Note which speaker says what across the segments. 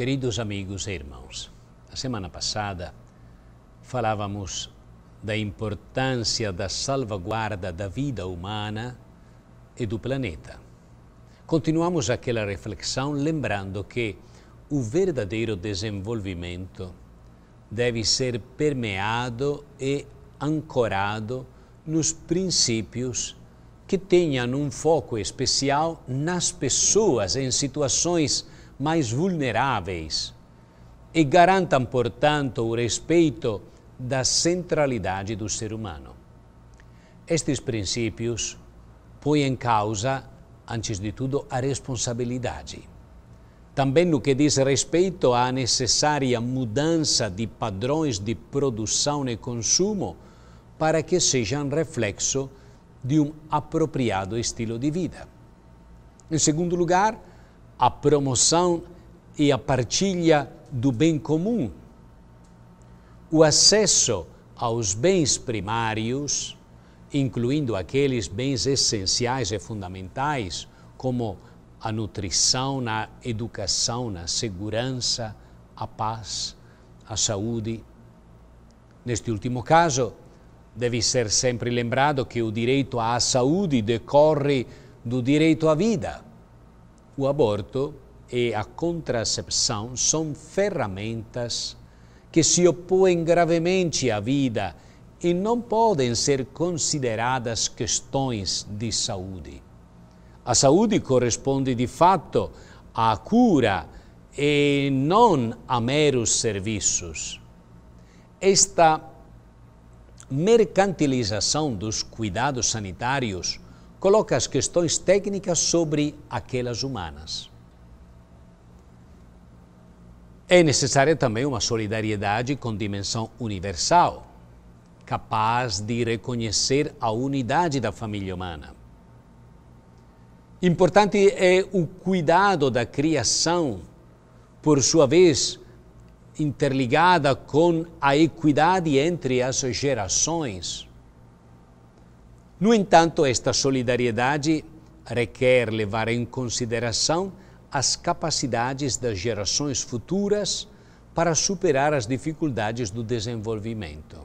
Speaker 1: Queridos amigos e irmãos, a semana passada falávamos da importância da salvaguarda da vida humana e do planeta. Continuamos aquela reflexão lembrando que o verdadeiro desenvolvimento deve ser permeado e ancorado nos princípios que tenham um foco especial nas pessoas, em situações mais vulneráveis e garantam, portanto, o respeito da centralidade do ser humano. Estes princípios põem em causa, antes de tudo, a responsabilidade. Também no que diz respeito à necessária mudança de padrões de produção e consumo para que sejam reflexo de um apropriado estilo de vida. Em segundo lugar, a promoção e a partilha do bem comum, o acesso aos bens primários, incluindo aqueles bens essenciais e fundamentais, como a nutrição, a educação, a segurança, a paz, a saúde. Neste último caso, deve ser sempre lembrado que o direito à saúde decorre do direito à vida o aborto e a contracepção são ferramentas que se opõem gravemente à vida e não podem ser consideradas questões de saúde. A saúde corresponde de fato à cura e não a meros serviços. Esta mercantilização dos cuidados sanitários coloca as questões técnicas sobre aquelas humanas. É necessária também uma solidariedade com dimensão universal, capaz de reconhecer a unidade da família humana. Importante é o cuidado da criação, por sua vez, interligada com a equidade entre as gerações no entanto, esta solidariedade requer levar em consideração as capacidades das gerações futuras para superar as dificuldades do desenvolvimento.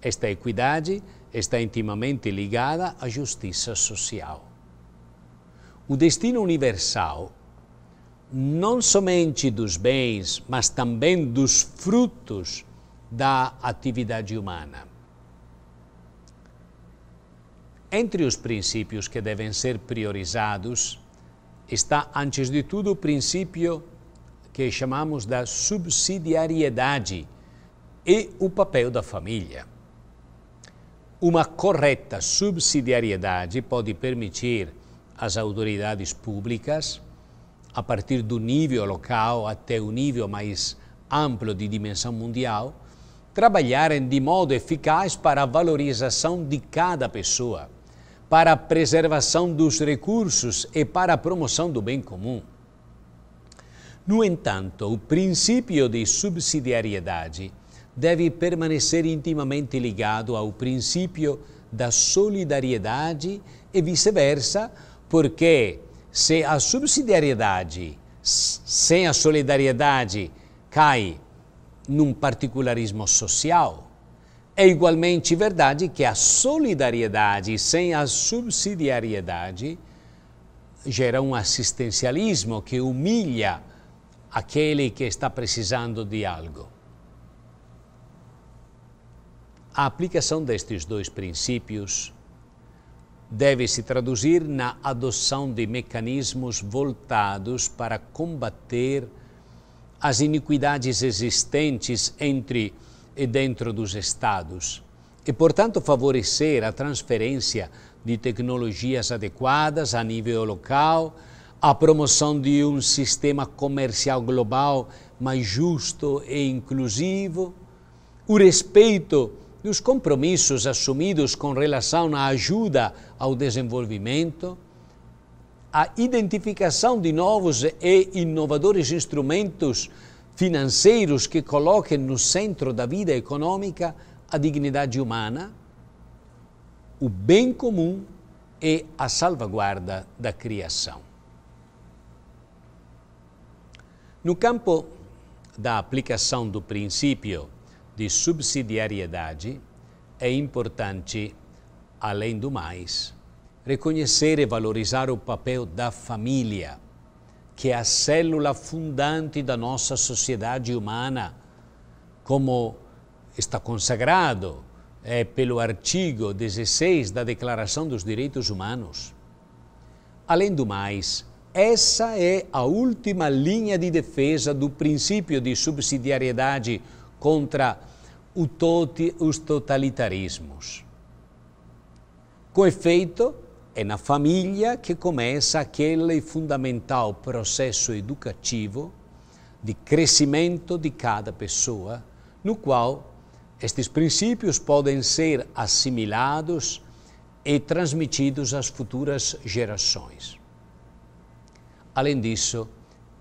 Speaker 1: Esta equidade está intimamente ligada à justiça social. O destino universal, não somente dos bens, mas também dos frutos da atividade humana entre os princípios que devem ser priorizados está, antes de tudo, o princípio que chamamos da subsidiariedade e o papel da família. Uma correta subsidiariedade pode permitir às autoridades públicas, a partir do nível local até o nível mais amplo de dimensão mundial, trabalharem de modo eficaz para a valorização de cada pessoa para a preservação dos recursos e para a promoção do bem comum. No entanto, o princípio de subsidiariedade deve permanecer intimamente ligado ao princípio da solidariedade e vice-versa, porque se a subsidiariedade, sem a solidariedade, cai num particularismo social, é igualmente verdade que a solidariedade sem a subsidiariedade gera um assistencialismo que humilha aquele que está precisando de algo. A aplicação destes dois princípios deve se traduzir na adoção de mecanismos voltados para combater as iniquidades existentes entre e dentro dos estados, e, portanto, favorecer a transferência de tecnologias adequadas a nível local, a promoção de um sistema comercial global mais justo e inclusivo, o respeito dos compromissos assumidos com relação à ajuda ao desenvolvimento, a identificação de novos e inovadores instrumentos financeiros que coloquem no centro da vida econômica a dignidade humana, o bem comum e a salvaguarda da criação. No campo da aplicação do princípio de subsidiariedade, é importante, além do mais, reconhecer e valorizar o papel da família que é a célula fundante da nossa sociedade humana, como está consagrado é, pelo artigo 16 da Declaração dos Direitos Humanos. Além do mais, essa é a última linha de defesa do princípio de subsidiariedade contra os totalitarismos. Com efeito, é na família que começa aquele fundamental processo educativo de crescimento de cada pessoa, no qual estes princípios podem ser assimilados e transmitidos às futuras gerações. Além disso,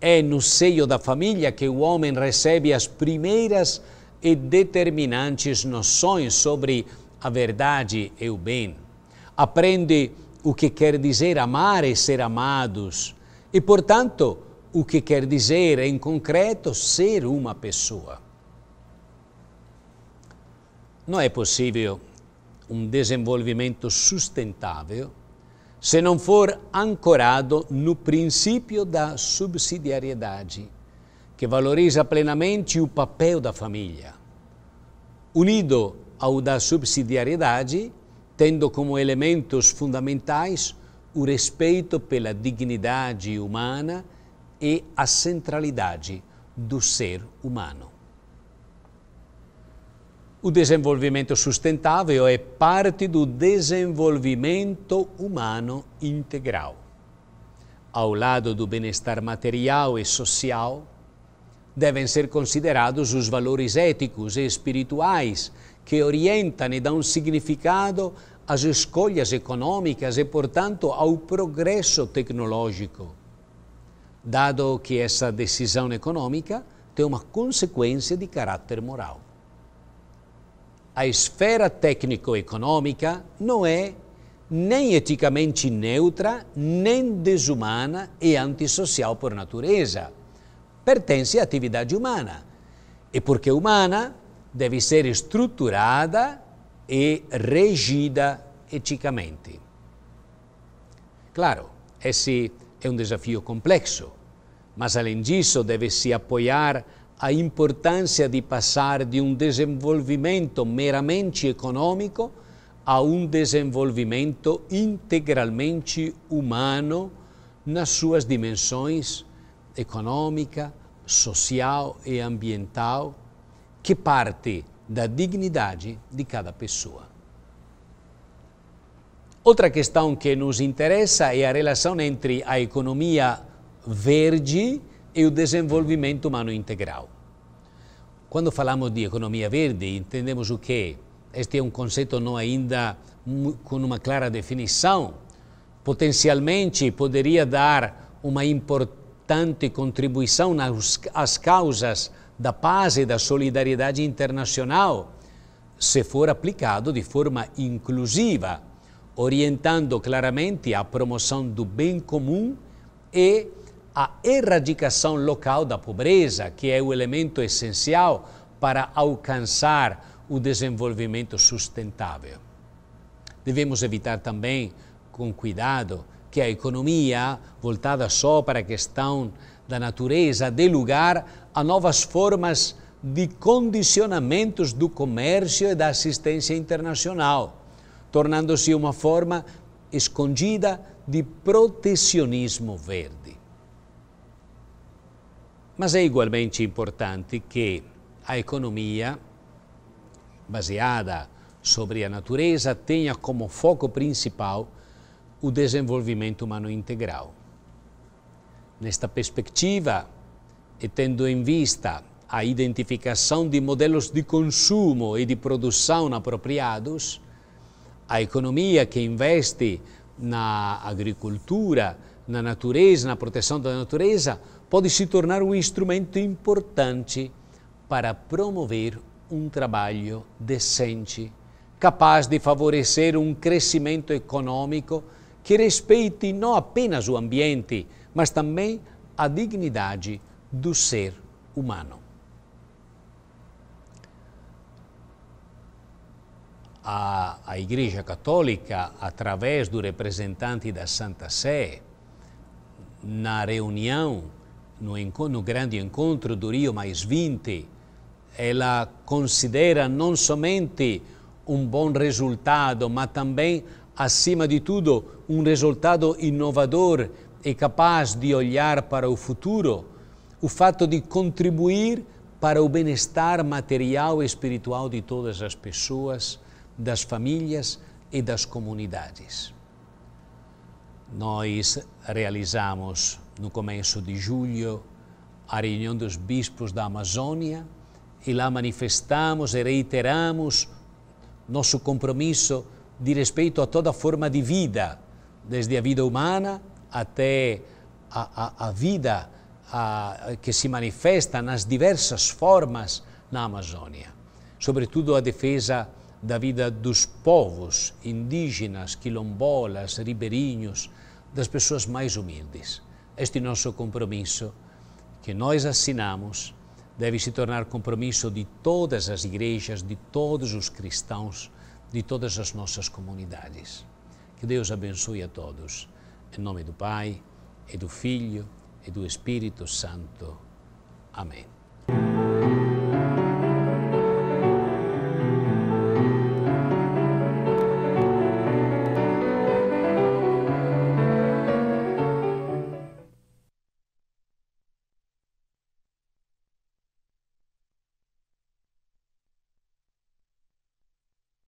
Speaker 1: é no seio da família que o homem recebe as primeiras e determinantes noções sobre a verdade e o bem. Aprende o que quer dizer amar e ser amados, e, portanto, o que quer dizer, em concreto, ser uma pessoa. Não é possível um desenvolvimento sustentável se não for ancorado no princípio da subsidiariedade, que valoriza plenamente o papel da família. Unido ao da subsidiariedade, tendo como elementos fundamentais o respeito pela dignidade humana e a centralidade do ser humano. O desenvolvimento sustentável é parte do desenvolvimento humano integral. Ao lado do bem-estar material e social, devem ser considerados os valores éticos e espirituais que orientam e dão significado às escolhas econômicas e, portanto, ao progresso tecnológico, dado que essa decisão econômica tem uma consequência de caráter moral. A esfera técnico-econômica não é nem eticamente neutra, nem desumana e antissocial por natureza. Pertence à atividade humana. E porque humana, deve ser estruturada e regida eticamente. Claro, esse é um desafio complexo, mas além disso deve-se apoiar a importância de passar de um desenvolvimento meramente econômico a um desenvolvimento integralmente humano nas suas dimensões econômica, social e ambiental que parte da dignidade de cada pessoa. Outra questão que nos interessa é a relação entre a economia verde e o desenvolvimento humano integral. Quando falamos de economia verde, entendemos o que? Este é um conceito não ainda com uma clara definição. Potencialmente poderia dar uma importante contribuição às causas da paz e da solidariedade internacional, se for aplicado de forma inclusiva, orientando claramente a promoção do bem comum e a erradicação local da pobreza, que é o elemento essencial para alcançar o desenvolvimento sustentável. Devemos evitar também, com cuidado, que a economia voltada só para a questão da natureza dê lugar a novas formas de condicionamentos do comércio e da assistência internacional, tornando-se uma forma escondida de protecionismo verde. Mas é igualmente importante que a economia baseada sobre a natureza tenha como foco principal o desenvolvimento humano integral. Nesta perspectiva, e tendo em vista a identificação de modelos de consumo e de produção apropriados, a economia que investe na agricultura, na natureza, na proteção da natureza, pode se tornar um instrumento importante para promover um trabalho decente, capaz de favorecer um crescimento econômico que respeite não apenas o ambiente, mas também a dignidade do ser humano. A, a Igreja Católica, através do representante da Santa Sé, na reunião, no, no grande encontro do Rio Mais 20, ela considera não somente um bom resultado, mas também, acima de tudo, um resultado inovador é capaz de olhar para o futuro, o fato de contribuir para o bem-estar material e espiritual de todas as pessoas, das famílias e das comunidades. Nós realizamos, no começo de julho, a reunião dos bispos da Amazônia e lá manifestamos e reiteramos nosso compromisso de respeito a toda forma de vida, desde a vida humana até a, a, a vida a, que se manifesta nas diversas formas na Amazônia, sobretudo a defesa da vida dos povos indígenas, quilombolas, ribeirinhos, das pessoas mais humildes. Este nosso compromisso, que nós assinamos, deve se tornar compromisso de todas as igrejas, de todos os cristãos, de todas as nossas comunidades. Que Deus abençoe a todos. Nel nome di Pai, e do Figlio, e do Spirito Santo. Amen.